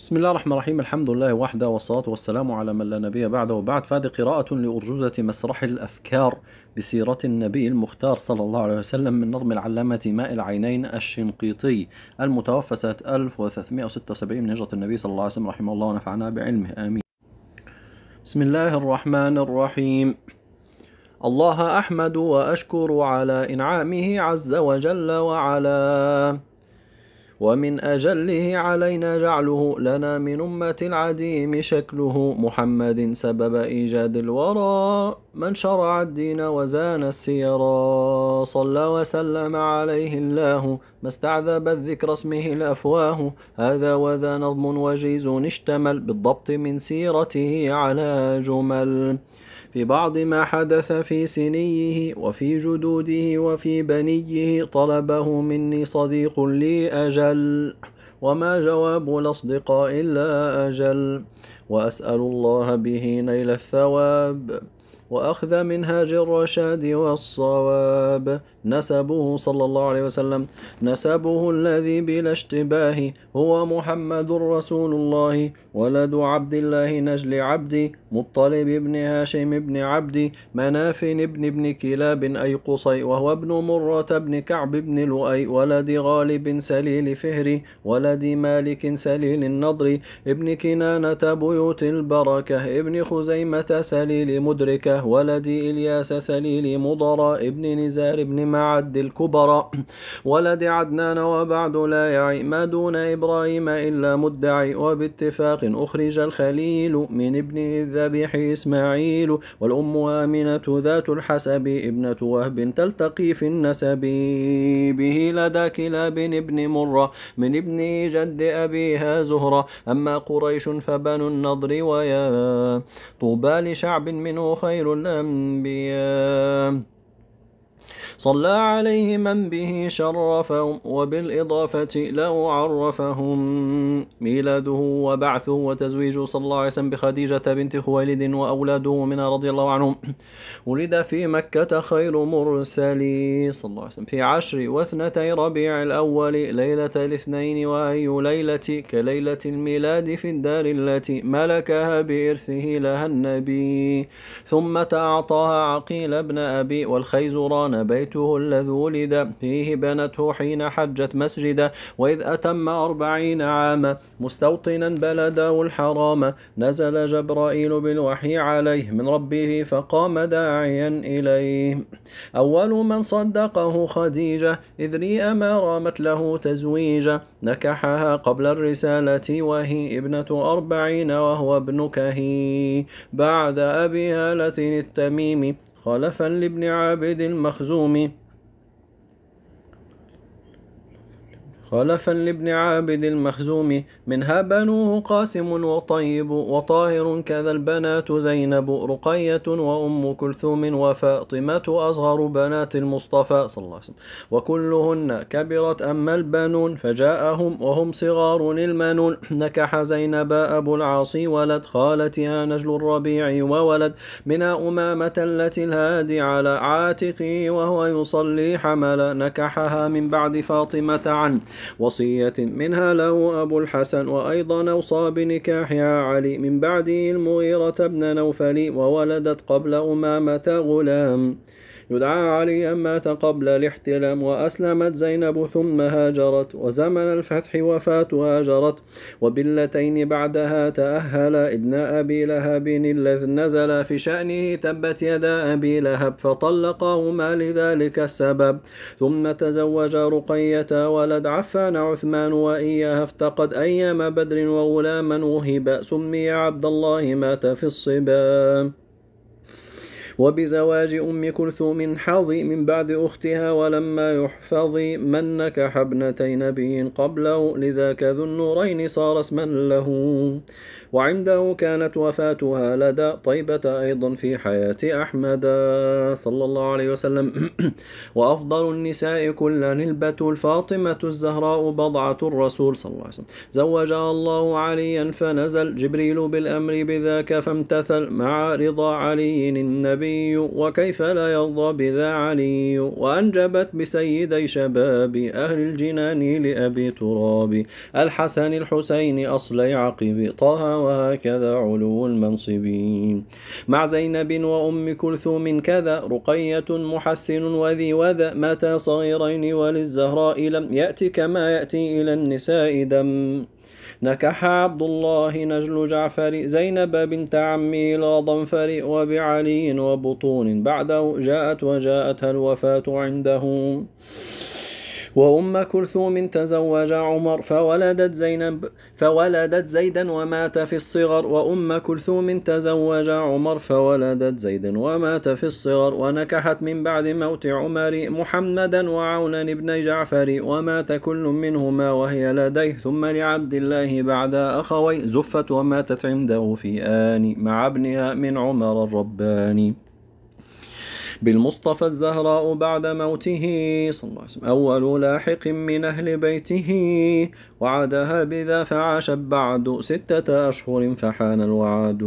بسم الله الرحمن الرحيم الحمد لله وحده والصلاة والسلام على من لا نبي بعده وبعد فهذه قراءة لأرجوزة مسرح الأفكار بسيرة النبي المختار صلى الله عليه وسلم من نظم العلامة ماء العينين الشنقيطي المتوفى سنة 1376 من هجرة النبي صلى الله عليه وسلم رحمه الله ونفعنا بعلمه آمين بسم الله الرحمن الرحيم الله أحمد وأشكر على إنعامه عز وجل وعلى ومن أجله علينا جعله لنا من أمة العديم شكله محمد سبب إيجاد الورى من شرع الدين وزان السيرا صلى وسلم عليه الله ما استعذب الذكر اسمه الأفواه هذا وذا نظم وجيز اشتمل بالضبط من سيرته على جمل في بعض ما حدث في سنيه وفي جدوده وفي بنيه طلبه مني صديق لي أجل وما جواب الأصدقاء إلا أجل وأسأل الله به نيل الثواب وأخذ منهاج الرشاد والصواب نسبه صلى الله عليه وسلم نسبه الذي بلا اشتباه هو محمد رسول الله ولد عبد الله نجل عبدي مطلب بن هاشم بن عبدي مناف بن ابن كلاب أي قصي وهو ابن مرة بن كعب بن لؤي ولد غالب سليل فهري ولد مالك سليل النضر ابن كنانة بيوت البركة ابن خزيمة سليل مدركة الله ولد إلياس سليل مضر ابن نزار ابن معد الكبرى ولد عدنان وبعد لا يعي ما دون إبراهيم إلا مدعي وباتفاق أخرج الخليل من ابن الذبيح إسماعيل والأم آمنة ذات الحسب ابنة وهب تلتقي في النسب به لدى كلاب ابن مرة من ابن جد أبيها زهرة أما قريش فبنو النضر ويا طوبى لشعب منه خير الأنبياء صلى عليه من به شرفهم وبالإضافة له عرفهم ميلاده وبعثه وتزويجه صلى الله عليه وسلم بخديجة بنت خويلد وأولاده منها رضي الله عنهم ولد في مكة خير مرسلي صلى الله عليه وسلم في عشر واثنتي ربيع الأول ليلة الاثنين وأي ليلة كليلة الميلاد في الدار التي ملكها بإرثه لها النبي ثم تعطاها عقيل ابن أبي والخيزران بيته الذي ولد فيه بنته حين حجت مسجدا وإذ أتم أربعين عاما مستوطنا بلده الحرام نزل جبرائيل بالوحي عليه من ربه فقام داعيا إليه أول من صدقه خديجة إذ رئ ما رامت له تزويجا نكحها قبل الرسالة وهي ابنة أربعين وهو ابن كهي بعد أبي هالة التميمي خلفا لابن عابد المخزومي خلفا لابن عابد المخزومي منها بنوه قاسم وطيب وطاهر كذا البنات زينب رقية وأم كلثوم وفاطمة أصغر بنات المصطفى صلى الله عليه وسلم وكلهن كبرت أما البنون فجاءهم وهم صغار المنون نكح زينب أبو العاص ولد خالتها نجل الربيع وولد منها أمامة التي الهادي على عاتقه وهو يصلي حمل نكحها من بعد فاطمة عنه وصية منها له أبو الحسن وأيضا أوصى بنكاحها علي من بعده المغيرة بن نوفل وولدت قبل أمامة غلام يدعى علي مات قبل الاحتلام وأسلمت زينب ثم هاجرت وزمن الفتح وفاة هاجرت وباللتين بعدها تأهل ابن أبي لهب الذي نزل في شأنه تبت يدا أبي لهب فطلقهما لذلك السبب ثم تزوج رقية ولد عفان عثمان وإياها افتقد أيام بدر وغلاما وهب سمي عبد الله مات في الصبا وبزواج أم كلثوم حظي من بعد أختها ولما يحفظي من نكح ابنتي نبي قبله لذاك ذو النورين صار اسما له وعنده كانت وفاتها لدى طيبة أيضا في حياة أحمد صلى الله عليه وسلم وأفضل النساء كل نلبة الفاطمة الزهراء بضعة الرسول صلى الله عليه وسلم زوجها الله عليا فنزل جبريل بالأمر بذاك فامتثل مع رضا علي النبي وكيف لا يرضى بذا علي وأنجبت بسيدي شباب أهل الجنان لأبي تراب الحسن الحسين أصلي عقب طه وهكذا علو المنصبين مع زينب وأم كلثوم كذا رقية محسن وذي وذا متى صغيرين وللزهراء لم يأتي كما يأتي إلى النساء دم نكح عبد الله نجل جعفر زينب بنت عمي لا ضنفر وبعلي وبطون بعده جاءت وجاءتها الوفاة عنده وأم كلثوم تزوج عمر فولدت زينب فولدت زيدا ومات في الصغر وأم كلثوم تزوج عمر فولدت زيدا ومات في الصغر ونكحت من بعد موت عمر محمدا وعونا بن جعفر ومات كل منهما وهي لديه ثم لعبد الله بعد أخوي زفت وماتت عنده في آن مع ابنها من عمر الرباني بالمصطفى الزهراء بعد موته صلى الله عليه وسلم أول لاحق من أهل بيته وعدها بذا فعاش بعد ستة أشهر فحان الوعد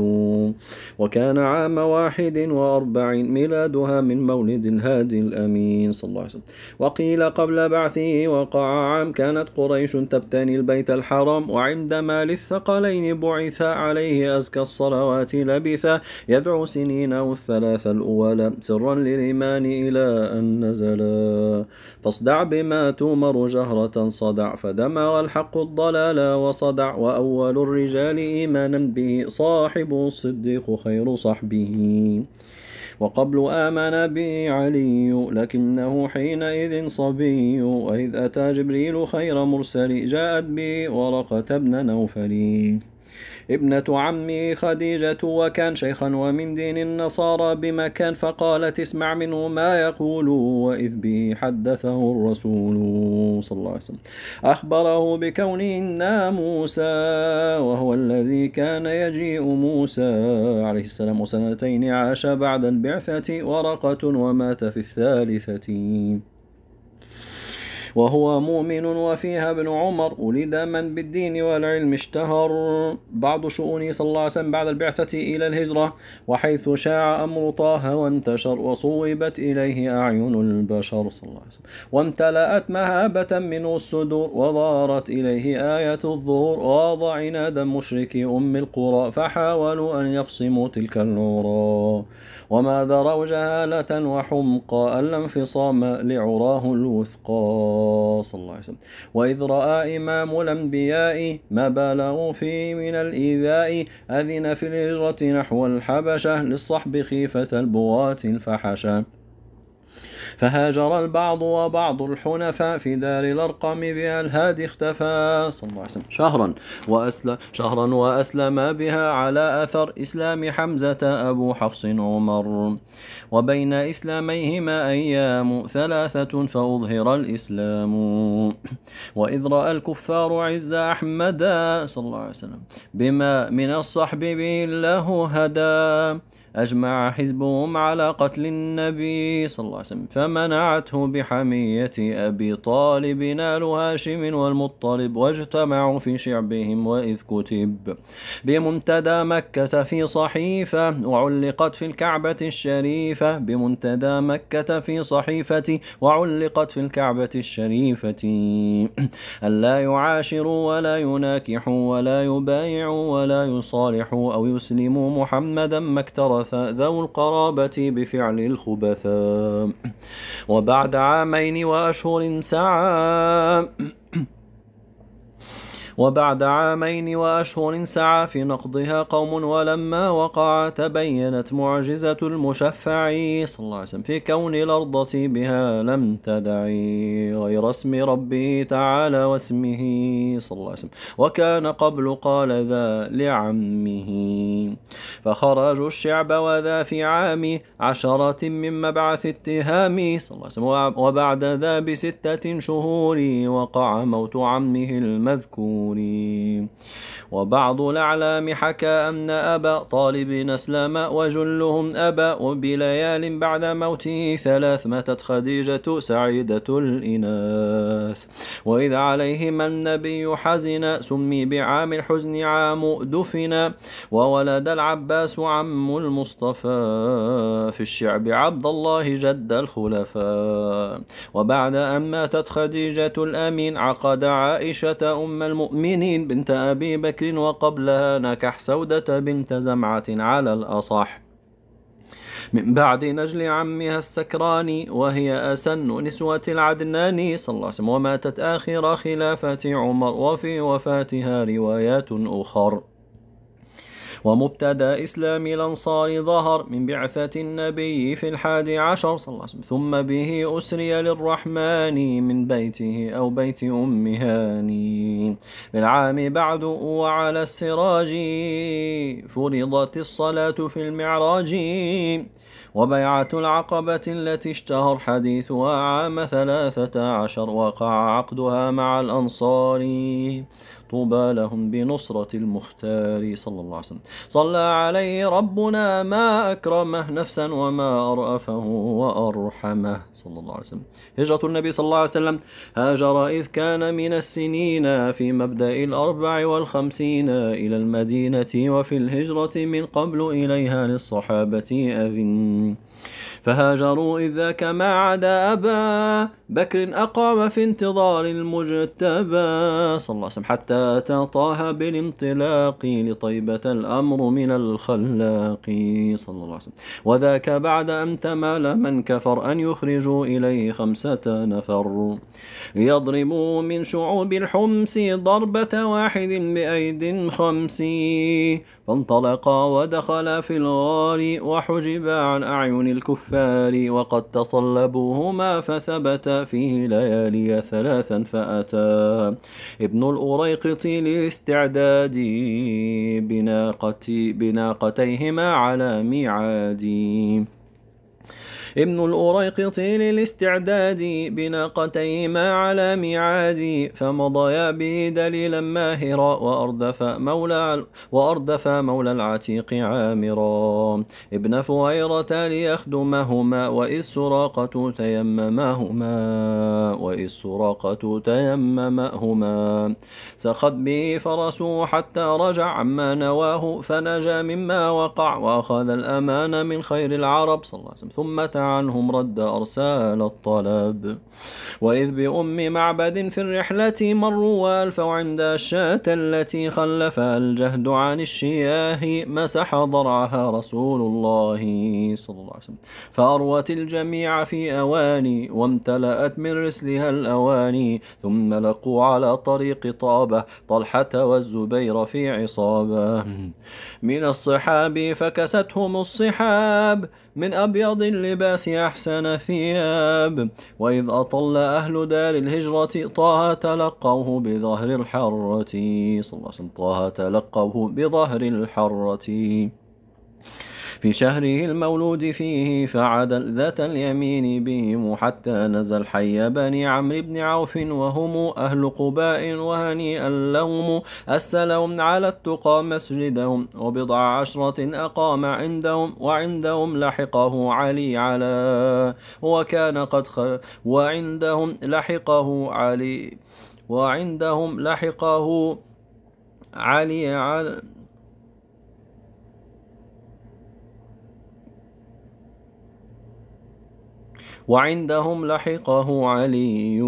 وكان عام واحد وأربع ميلادها من مولد الهادي الأمين صلى الله عليه وسلم وقيل قبل بعثه وقع عام كانت قريش تبتني البيت الحرام وعندما للثقلين بعث عليه أزكى الصلوات لبث يدعو سنينه الثلاث الأولى سرا للإيمان إلى أن نزلا فاصدع بما تؤمر جهرة صدع فدمغ الحق الضلال وصدع وأول الرجال إيمانا به صاحب الصديق خير صحبه وقبل آمن به علي لكنه حينئذ صبي وإذ أتى جبريل خير مرسل جاءت به ورقة ابن نوفلي ابنة عمي خديجة وكان شيخا ومن دين النصارى بمكان فقالت اسمع منه ما يقول وإذ به حدثه الرسول صلى الله عليه وسلم أخبره إنا موسى وهو الذي كان يجيء موسى عليه السلام وسنتين عاش بعد البعثة ورقة ومات في الثالثة وهو مؤمن وفيها ابن عمر ولد من بالدين والعلم اشتهر بعض شؤونه صلى الله عليه وسلم بعد البعثة إلى الهجرة وحيث شاع أمر طه وانتشر وصوبت إليه أعين البشر صلى الله عليه وسلم وامتلأت مهابة منه الصدور وظهرت إليه آية الظهور غاض عناد مشرك أم القرى فحاولوا أن يفصموا تلك النور وما ذروا جهالة وحمقى ألا انفصام لعراه الوثقى صلى الله عليه وسلم وإذ رأى إمام الأنبياء ما بلغوا فيه من الإيذاء أذن في الهجرة نحو الحبشة للصحب خيفة البغاة الفحشة فهاجر البعض وبعض الحنفاء في دار الأرقم بها الهادي اختفى صلى الله عليه وسلم شهرا وأسلم شهرا وأسلم بها على أثر إسلام حمزة أبو حفص عمر وبين إسلاميهما أيام ثلاثة فأظهر الإسلام وإذ رأى الكفار عز أحمدا صلى الله عليه وسلم بما من الصحب به الله هدى أجمع حزبهم على قتل النبي صلى الله عليه وسلم فمنعته بحمية أبي طالب نال هاشم والمطلب واجتمعوا في شعبهم وإذ كتب بمنتدى مكة في صحيفة وعلقت في الكعبة الشريفة بمنتدى مكة في صحيفة وعلقت في الكعبة الشريفة ألا يعاشروا ولا يناكحوا ولا يبايعوا ولا يصالحوا أو يسلموا محمدا ما اكترث ورث ذو القرابة بفعل الخبثاء وبعد عامين وأشهر سعى وبعد عامين وأشهر سعى في نقضها قوم ولما وقع تبينت معجزة المشفع صلى الله عليه وسلم في كون الأرض بها لم تدعي غير اسم ربه تعالى واسمه صلى الله عليه وسلم وكان قبل قال ذا لعمه فخرجوا الشعب وذا في عام عشرة من مبعث اتهام صلى الله عليه وسلم وبعد ذا بستة شهور وقع موت عمه المذكور مريم وبعض الأعلام حكى أن أبا طالب أسلم وجلهم أبى وبليال بعد موته ثلاث ماتت خديجة سعيدة الإناث وإذ عليهما النبي حزنا سمي بعام الحزن عام دفنا وولد العباس عم المصطفى في الشعب عبد الله جد الخلفاء وبعد أن ماتت خديجة الأمين عقد عائشة أم المؤمنين المؤمنين بنت أبي بكر وقبلها نكح سودة بنت زمعة على الأصح من بعد نجل عمها السكراني وهي أسن نسوة العدناني صلى الله عليه وسلم وماتت آخر خلافة عمر وفي وفاتها روايات أخر ومبتدا إسلام الأنصار ظهر من بعثة النبي في الحادي عشر صلى الله عليه وسلم ثم به أسري للرحمن من بيته أو بيت أم هاني بالعام بعد وعلى السراج فرضت الصلاة في المعراج وبيعة العقبة التي اشتهر حديثها عام ثلاثة عشر وقع عقدها مع الأنصار طوبى لهم بنصرة المختار صلى الله عليه وسلم صلى عليه ربنا ما أكرمه نفسا وما أرأفه وأرحمه صلى الله عليه وسلم هجرة النبي صلى الله عليه وسلم هاجر إذ كان من السنين في مبدأ الأربع والخمسين إلى المدينة وفي الهجرة من قبل إليها للصحابة أذن فهاجروا إذا كما ما عدا أبا بكر أقام في انتظار المجتبى صلى الله عليه وسلم حتى طه بالانطلاق لطيبة الأمر من الخلاق صلى الله عليه وسلم وذاك بعد أن تمال من كفر أن يخرجوا إليه خمسة نفر ليضربوا من شعوب الحمس ضربة واحد بأيد خمس فانطلقا ودخلا في الغار وحجبا عن أعين الكفار الكفار وقد تطلبوهما فثبت فيه ليالي ثلاثا فأتى ابن الأريقط لاستعداد بناقتي بناقتيهما على ميعادي ابن الأريقط للاستعداد بناقتيهما على ميعاد فمضيا به دليلا ماهرا وأردف مولى, وأردف مولى العتيق عامرا ابن فهيرة ليخدمهما وإذ سراقة تيممهما وإذ سراقة تيممهما سخت به فرسه حتى رجع عما نواه فنجا مما وقع وأخذ الأمان من خير العرب صلى الله عليه وسلم ثم عنهم رد أرسال الطلب وإذ بأم معبد في الرحلة مروا وألفوا عند الشاة التي خلف الجهد عن الشياه مسح ضرعها رسول الله صلى الله عليه وسلم فأروت الجميع في أواني وامتلأت من رسلها الأواني ثم لقوا على طريق طابة طلحة والزبير في عصابة من الصحاب فكستهم الصحاب من أبيض اللباس أحسن ثياب وإذ أطل أهل دار الهجرة طه تلقوه بظهر الحرة صلى الله عليه وسلم طه تلقوه بظهر الحرة في شهره المولود فيه فعد ذات اليمين بهم حتى نزل حي بني عمرو بن عوف وهم أهل قباء وهنيئا لهم السلام على التقى مسجدهم وبضع عشرة أقام عندهم وعندهم لحقه علي على وكان قد خ... وعندهم لحقه علي وعندهم لحقه علي على وعندهم لحقه علي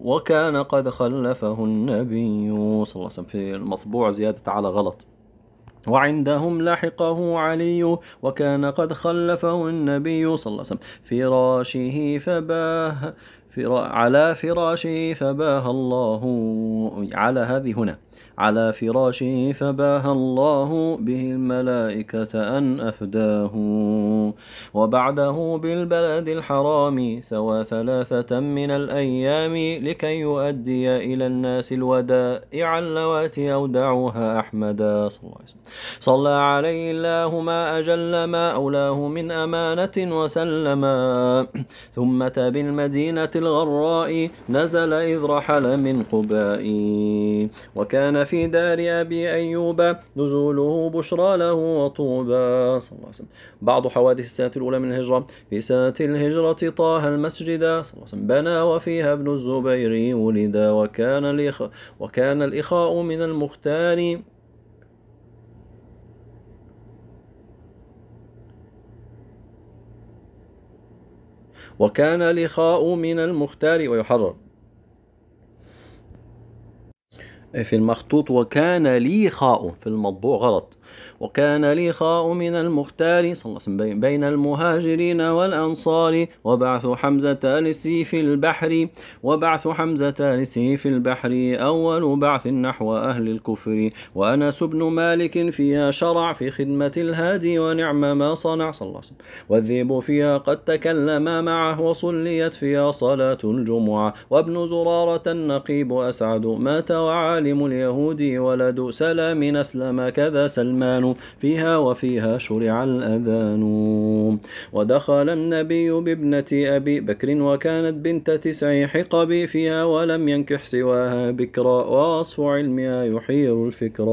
وكان قد خلفه النبي صلى الله عليه وسلم في المطبوع زيادة على غلط وعندهم لحقه علي وكان قد خلفه النبي صلى الله عليه وسلم فراشه فباه فرا على فراشه فباه الله على هذه هنا على فراشه فباهى الله به الملائكة أن أفداه وبعده بالبلد الحرام ثوى ثلاثة من الأيام لكي يؤدي إلى الناس الودائع اللواتي أودعها أحمدا صلى الله عليه وسلم صلى عليه الله ما أجل ما أولاه من أمانة وسلما ثم بالمدينة الغراء نزل إذ رحل من قباء وكان في دار أبي أيوب نزوله بشرى له وطوبى صلى الله عليه وسلم بعض حوادث السنة الأولى من الهجرة في سنة الهجرة طه المسجد صلى الله عليه وسلم بنى وفيها ابن الزبير ولد وكان الإخ وكان الإخاء من المختار وكان الإخاء من المختار ويحرر في المخطوط وكان لي خاء في المطبوع غلط وكان لي خاء من المختار صلى الله عليه وسلم بين المهاجرين والأنصار وبعث حمزة لسي في البحر وبعث حمزة لسي في البحر أول بعث نحو أهل الكفر وأنس بن مالك فيها شرع في خدمة الهادي ونعم ما صنع صلى الله عليه وسلم والذئب فيها قد تكلم معه وصليت فيها صلاة الجمعة وابن زرارة النقيب أسعد مات وعالم اليهود ولد سلام أسلم كذا سلمان فيها وفيها شرع الأذان ودخل النبي بابنة أبي بكر وكانت بنت تسع حقب فيها ولم ينكح سواها بكرا وأصف علمها يحير الفكرا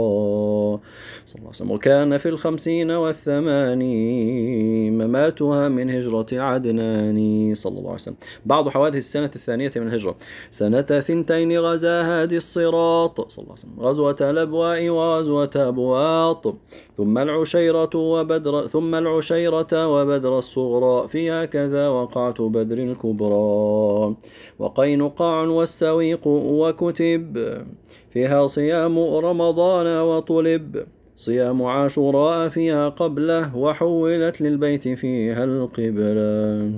صلى الله عليه وسلم وكان في الخمسين والثمانين مماتها من هجرة عدنان صلى الله عليه وسلم بعض حوادث السنة الثانية من الهجرة سنة ثنتين غزا هادي الصراط صلى الله عليه وسلم غزوة لبواء وغزوة أبواط ثم العشيرة وبدر ثم العشيرة وبدر الصغرى فيها كذا وقعت بدر الكبرى وقينقاع والسويق وكتب فيها صيام رمضان وطلب صيام عاشوراء فيها قبله وحولت للبيت فيها القبلة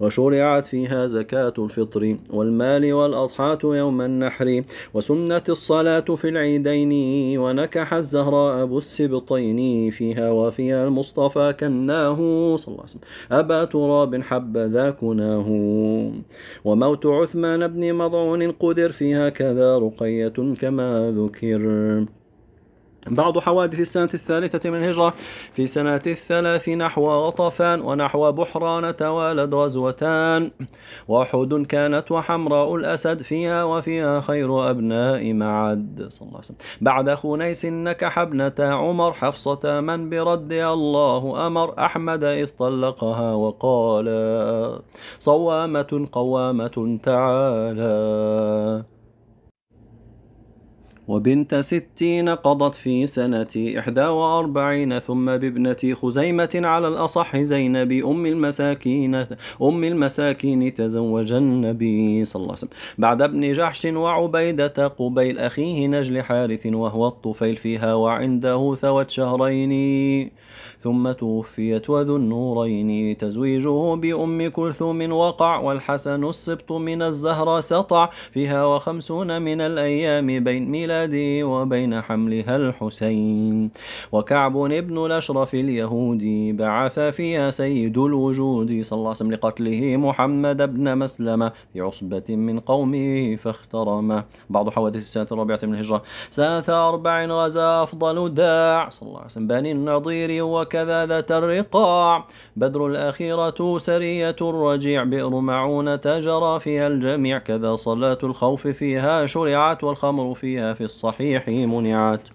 وشرعت فيها زكاة الفطر والمال والأضحاة يوم النحر وسنت الصلاة في العيدين ونكح الزهراء أبو السبطين فيها وفيها المصطفى كناه صلى الله عليه وسلم أبا تراب حبذا كناه وموت عثمان بن مضعون قدر فيها كذا رقية كما ذكر بعض حوادث السنة الثالثة من الهجرة في سنة الثلاث نحو غطفان ونحو بحران توالد غزوتان وحود كانت وحمراء الأسد فيها وفيها خير أبناء معد صلى الله عليه وسلم بعد خنيس نكح ابنة عمر حفصة من برد الله أمر أحمد إذ طلقها وقال صوامة قوامة تعالى وبنت ستين قضت في سنة إحدى وأربعين ثم بابنة خزيمة على الأصح زينب أم المساكين أم المساكين تزوج النبي صلى الله عليه وسلم بعد ابن جحش وعبيدة قبيل أخيه نجل حارث وهو الطفيل فيها وعنده ثوت شهرين ثم توفيت وذو النورين تزويجه بأم كلثوم وقع والحسن السبط من الزهرة سطع فيها وخمسون من الأيام بين ميلادي وبين حملها الحسين وكعب ابن الأشرف اليهودي بعث فيها سيد الوجود صلى الله عليه وسلم لقتله محمد بن مسلمة بعصبة من قومه فاخترم بعض حوادث السنة الرابعة من الهجرة سنة أربع غزا أفضل داع صلى الله عليه وسلم بني النضير وك وكذا ذات الرقاع بدر الأخيرة سرية الرجيع بئر معونة جرى فيها الجميع كذا صلاة الخوف فيها شرعت والخمر فيها في الصحيح منعت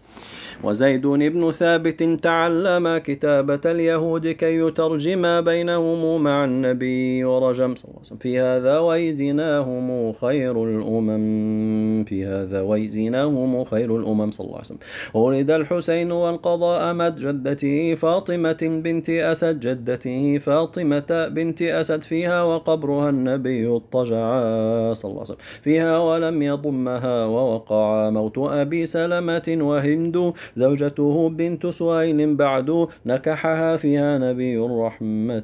وزيد بن ثابت تعلم كتابة اليهود كي يترجم بينهم مع النبي ورجم صلى الله عليه وسلم في هذا ويزناهم خير الأمم في هذا ويزناهم خير الأمم صلى الله عليه وسلم ولد الحسين وانقضى أمد جدته فاطمة بنت أسد جدته فاطمة بنت أسد فيها وقبرها النبي اضطجعا صلى الله عليه وسلم فيها ولم يضمها ووقع موت أبي سلمة وهند زوجته بنت سويل بعد نكحها فيها نبي الرحمة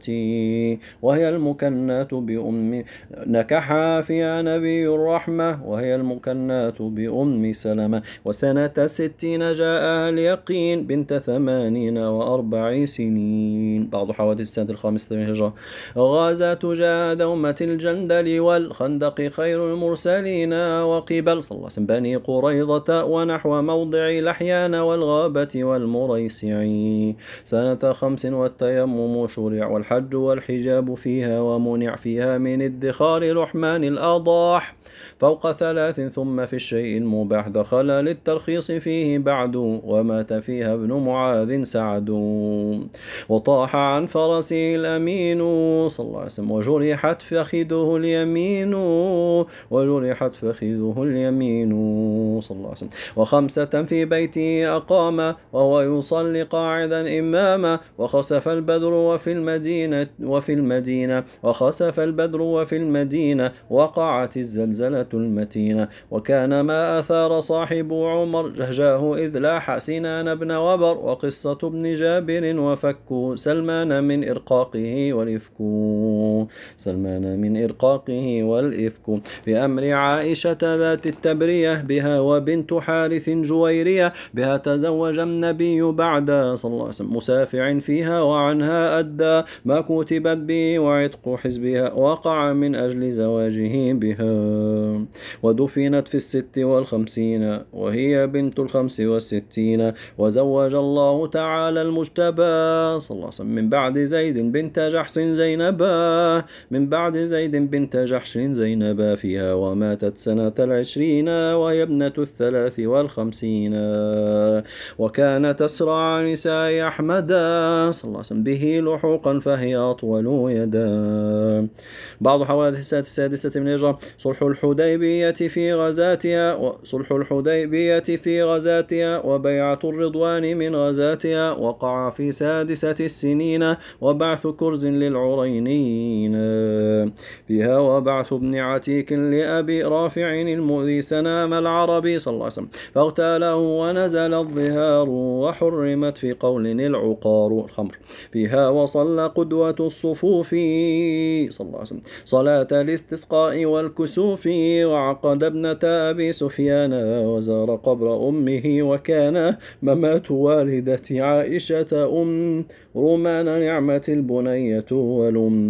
وهي المكنة بأم نكحها فيها نبي الرحمة وهي المكنة بأم سلمة وسنة ستين جاءها اليقين بنت ثمانين وأربع سنين بعض حوادث السنة الخامسة من الهجرة غزا جاء دومة الجندل والخندق خير المرسلين وقبل صلى الله عليه وسلم بني قريضة ونحو موضع لحيان والغابة والمريسع سنة خمس والتيمم شرع والحج والحجاب فيها ومنع فيها من ادخار لحمان الأضاح فوق ثلاث ثم في الشيء المباح دخل للترخيص فيه بعد ومات فيها ابن معاذ سعد وطاح عن فرسه الأمين صلى الله عليه وسلم وجرحت فخذه اليمين وجرحت فخذه اليمين صلى الله عليه وسلم وخمسة في بيته قام وهو يصلي قاعدا إماما وخسف البدر وفي المدينة وفي المدينة وخسف البدر وفي المدينة وقعت الزلزلة المتينة وكان ما أثار صاحب عمر جهجاه إذ لاح سنان بن وبر وقصة ابن جابر وفك سلمان من إرقاقه والإفك سلمان من إرقاقه والإفك بأمر عائشة ذات التبرية بها وبنت حارث جويرية بها تزوج النبي بعد صلى الله عليه وسلم مسافع فيها وعنها أدى ما كتبت به وعتق حزبها وقع من أجل زواجه بها ودفنت في الست والخمسين وهي بنت الخمس والستين وزوج الله تعالى المجتبى صلى الله عليه وسلم من بعد زيد بنت جحش زينبا من بعد زيد بنت جحش زينبا فيها وماتت سنة العشرين وهي ابنة الثلاث والخمسين وكان تسرع نساء أحمدا صلى الله عليه وسلم به لحوقا فهي أطول يدا بعض حوادث السادسة من الهجرة صلح الحديبية في غزاتها صلح الحديبية في غزاتها وبيعة الرضوان من غزاتها وقع في سادسة السنين وبعث كرز للعرينين فيها وبعث ابن عتيك لأبي رافع المؤذي سنام العربي صلى الله عليه وسلم فاغتاله ونزل الظهار وحرمت في قول العقار الخمر فيها وصلى قدوة الصفوف صلى الله عليه وسلم صلاة الاستسقاء والكسوف وعقد ابنة أبي سفيان وزار قبر أمه وكان ممات والدة عائشة أم رمان نعمة البنية والأم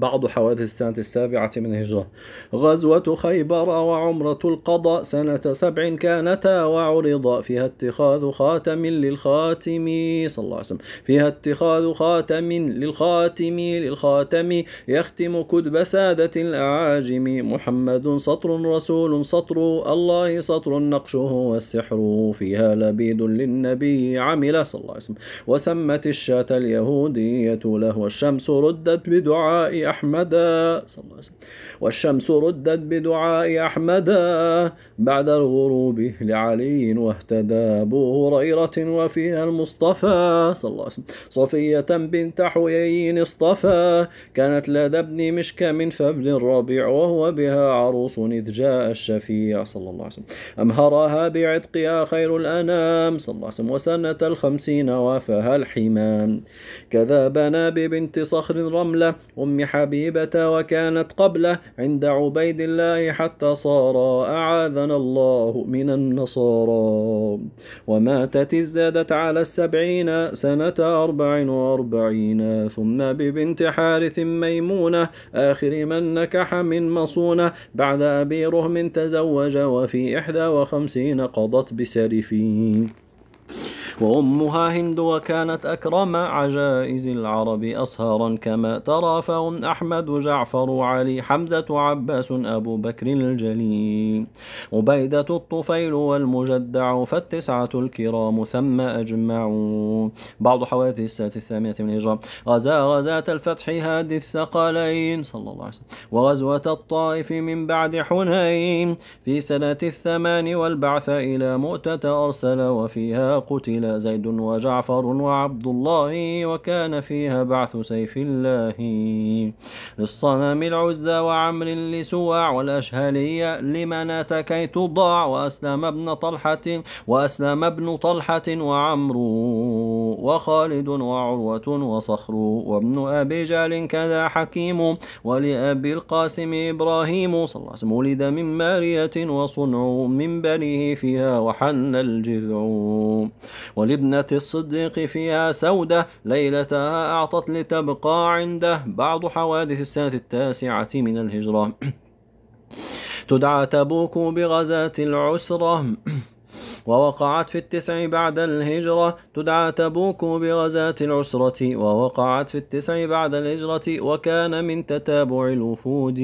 بعض حوادث السنة السابعة من الهجرة غزوة خيبر وعمرة القضاء سنة سبع كانتا وعرضا فيها اتخاذ خاتم للخاتم صلى الله عليه وسلم فيها اتخاذ خاتم للخاتم للخاتم يختم كدب سادة الأعاجم محمد سطر رسول سطر الله سطر نقشه والسحر فيها لبيد للنبي عمل صلى الله عليه وسلم وسمت الشاة اليهودية له والشمس ردت بدعاء أحمدا صلى الله عليه وسلم والشمس ردت بدعاء أحمدا بعد الغروب لعلي واهتدى أبو هريرة وفيها المصطفى صلى الله عليه وسلم صفية بنت حويين اصطفى كانت لدى ابن مشك من فبل الربيع وهو بها عروس إذ جاء الشفيع صلى الله عليه وسلم أمهرها بعتقها خير الأنام صلى الله عليه وسلم وسنة الخمسين وافها الحمام كذا بنا ببنت صخر رملة أم حبيبة وكانت قبله عند عبيد الله حتى صارا أعاذنا الله من النصارى وماتت ازدادت على السبعين سنة أربع وأربعين ثم ببنت حارث ميمونة آخر من نكح من مصونة بعد أبي رهم تزوج وفي إحدى وخمسين قضت بسرفين وأمها هند وكانت أكرم عجائز العرب أصهرا كما ترى فهم أحمد جعفر علي حمزة عباس أبو بكر الجليل عبيدة الطفيل والمجدع فالتسعة الكرام ثم أجمعوا بعض حوادث السنة الثامنة من الهجرة غزا غزاة الفتح هادي الثقلين صلى الله عليه وسلم وغزوة الطائف من بعد حنين في سنة الثمان والبعث إلى مؤتة أرسل وفيها قتل زيد وجعفر وعبد الله وكان فيها بعث سيف الله للصنم العزى وعمر لسواع والأشهلية لمناة كي تضاع وأسلم ابن طلحة وأسلم ابن طلحة وعمرو وخالد وعروة وصخر وابن أبي جال كذا حكيم ولأبي القاسم إبراهيم صلى الله عليه وسلم ولد من مارية وصنع من بنيه فيها وحن الجذع ولابنة الصديق فيها سودة ليلتها أعطت لتبقى عنده بعض حوادث السنة التاسعة من الهجرة تدعى تبوك بغزاة العسرة ووقعت في التسع بعد الهجرة تدعى تبوك بغزاة العسرة ووقعت في التسع بعد الهجرة وكان من تتابع الوفود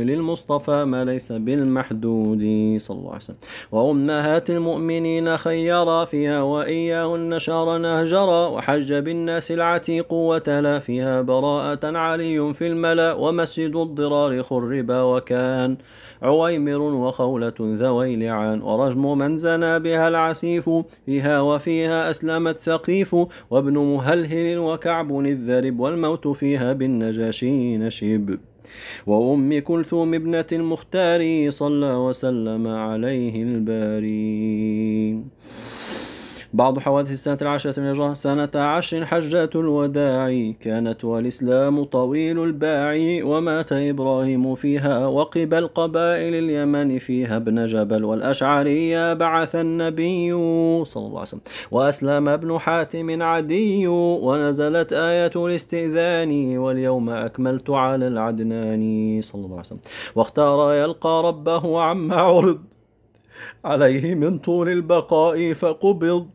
للمصطفى ما ليس بالمحدود صلى الله عليه وسلم وأمهات المؤمنين خيرا فيها وإياهن النشار نهجرا وحج بالناس العتيق وتلا فيها براءة علي في الملا ومسجد الضرار خرب وكان عويمر وخولة ذوي لعان ورجم منزل لنا بها العسيف فيها وفيها أسلمت ثقيف وابن مهلهل وكعب الذرب والموت فيها بالنجاشي نشب وأم كلثوم ابنة المختار صلى وسلم عليه الباري بعض حوادث السنة العاشرة من الهجرة سنة عشر حجة الوداع كانت والإسلام طويل الباع ومات إبراهيم فيها وقبل قبائل اليمن فيها ابن جبل والأشعرية بعث النبي صلى الله عليه وسلم وأسلم ابن حاتم عدي ونزلت آية الاستئذان واليوم أكملت على العدنان صلى الله عليه وسلم واختار يلقى ربه عما عرض عليه من طول البقاء فقبض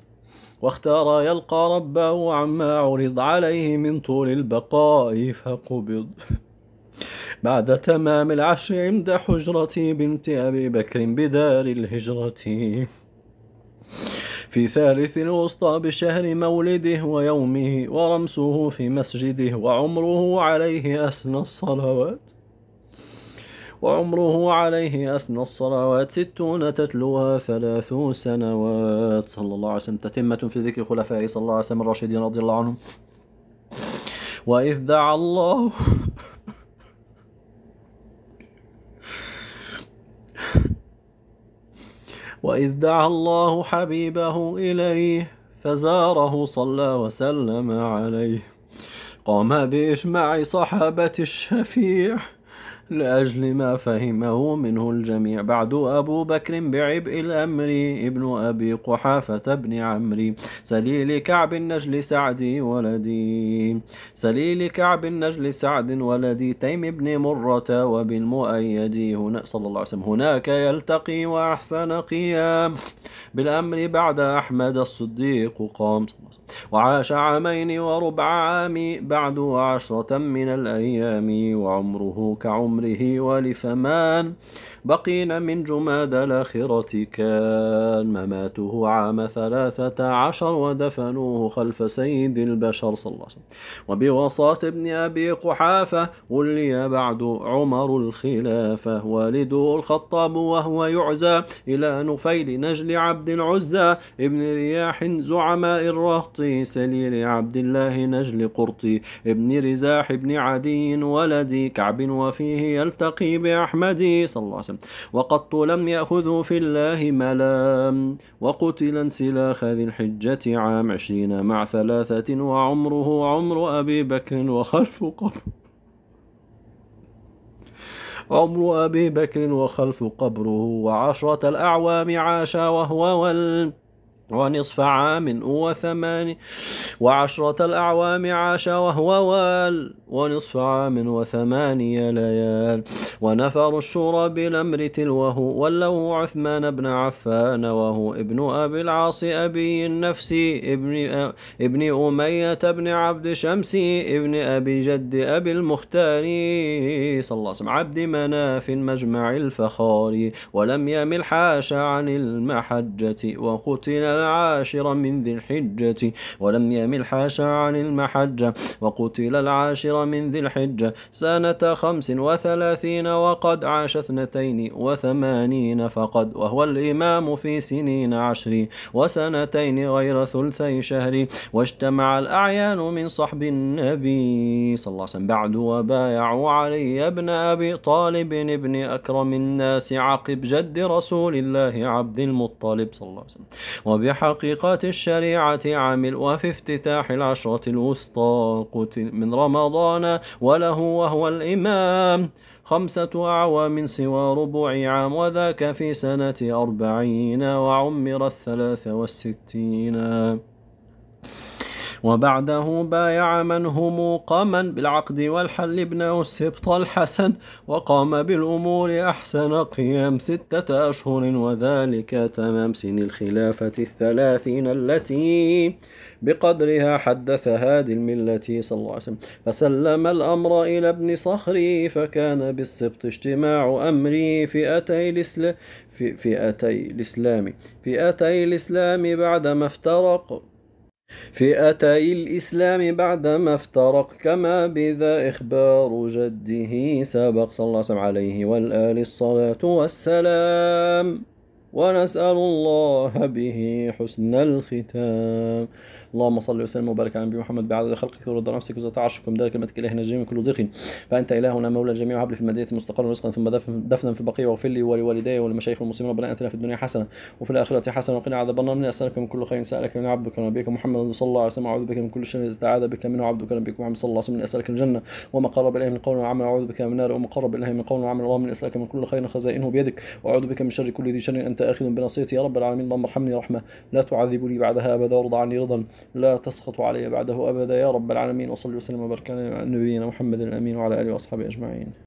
واختار يلقى ربه عما عرض عليه من طول البقاء فقبض بعد تمام العشر عند حجرة بنت أبي بكر بدار الهجرة في ثالث الوسطى بشهر مولده ويومه ورمسه في مسجده وعمره عليه أسنى الصلوات وعمره عليه أسنى الصلوات ستون تتلوها ثلاث سنوات صلى الله عليه وسلم تتمة في ذكر خلفائه صلى الله عليه وسلم الراشدين رضي الله عنهم وإذ دعا الله وإذ دعا الله حبيبه إليه فزاره صلى وسلم عليه قام بإجماع صحابة الشفيع لأجل ما فهمه منه الجميع بعد أبو بكر بعبء الأمر ابن أبي قحافة بن عمري سليل كعب النجل سعدي ولدي سليل كعب النجل سعد ولدي تيم بن مرة وبالمؤيد هنا صلى الله عليه وسلم هناك يلتقي وأحسن قيام بالأمر بعد أحمد الصديق قام وعاش عامين وربع عام بعد عشرة من الأيام وعمره كعمر عمره ولثمان بقين من جماد الآخرة كان مماته عام ثلاثة عشر ودفنوه خلف سيد البشر صلى الله عليه وسلم وبوصاة ابن أبي قحافة ولي بعد عمر الخلافة والده الخطاب وهو يعزى إلى نفيل نجل عبد العزى ابن رياح زعماء الرهطي سليل عبد الله نجل قرطي ابن رزاح ابن عدي ولدي كعب وفيه يلتقي بأحمد صلى الله عليه وسلم وقط لم يأخذوا في الله ملام وقتل انسلاخ ذي الحجة عام عشرين مع ثلاثة وعمره عمر أبي بكر وخلف قبر عمر أبي بكر وخلف قبره وعشرة الأعوام عاش وهو وال ونصف عام وثمان وعشرة الأعوام عاش وهو وال ونصف عام وثمانية ليال ونفر الشورى بالأمر تلوه ولوه عثمان بن عفان وهو ابن أبي العاص أبي النفس ابن, ابن أمية بن عبد شمس ابن أبي جد أبي المختار صلى الله عليه وسلم عبد مناف مجمع الفخار ولم يمل حاش عن المحجة وقتل العاشر من ذي الحجة ولم يمل حاشا عن المحجة وقتل العاشر من ذي الحجة سنة خمس وثلاثين وقد عاش اثنتين وثمانين فقد وهو الإمام في سنين عشر وسنتين غير ثلثي شهر واجتمع الأعيان من صحب النبي صلى الله عليه وسلم بعد وبايعوا علي ابن أبي طالب ابن أكرم الناس عقب جد رسول الله عبد المطلب صلى الله عليه وسلم في حقيقة الشريعة عمل وفي افتتاح العشرة الوسطى قتل من رمضان وله وهو الإمام خمسة أعوام سوى ربع عام وذاك في سنة أربعين وعمر الثلاث والستين وبعده بايع من هم قاما بالعقد والحل ابنه السبط الحسن وقام بالأمور أحسن قيام ستة أشهر وذلك تمام سن الخلافة الثلاثين التي بقدرها حدث هادي الملة صلى الله عليه وسلم فسلم الأمر إلى ابن صخري فكان بالسبط اجتماع أمري فئتي الإسلام فئتي الإسلام فئتي الإسلام بعدما افترق فئتي الإسلام بعدما افترق كما بذا إخبار جده سبق صلى الله عليه والآل الصلاة والسلام ونسأل الله به حسن الختام اللهم صل وسلم وبارك على نبينا محمد بعدد خلقك ورضا نفسك وزاد عرشكم دار كلمتك الهنا جميع كل ضيق فانت الهنا مولى الجميع وهب لي في المدينه مستقرا ورزقا ثم دفنا في البقيه واغفر لي ولوالدي ولمشايخ المسلمين ربنا اتنا في الدنيا حسنه وفي الاخره حسنه وقنا عذاب النار من اسالك من كل خير سالك من عبدك ونبيك محمد صلى الله عليه وسلم اعوذ بك من كل شر استعاذ بك منه عبدك ونبيك محمد صلى الله عليه وسلم اسالك الجنه وما قرب اليه من قول وعمل اعوذ بك من النار وما قرب اليه من قول وعمل اللهم اسالك من كل خير خزائنه بيدك واعوذ بك من شر كل ذي شر انت اخذ بنصيتي يا رب العالمين اللهم ارحمني رحمه لا تعذبني بعدها ابدا وارض عني رضا لا تسخط علي بعده أبدا يا رب العالمين وصلي وسلم وبارك على نبينا محمد الأمين وعلى آله وأصحابه أجمعين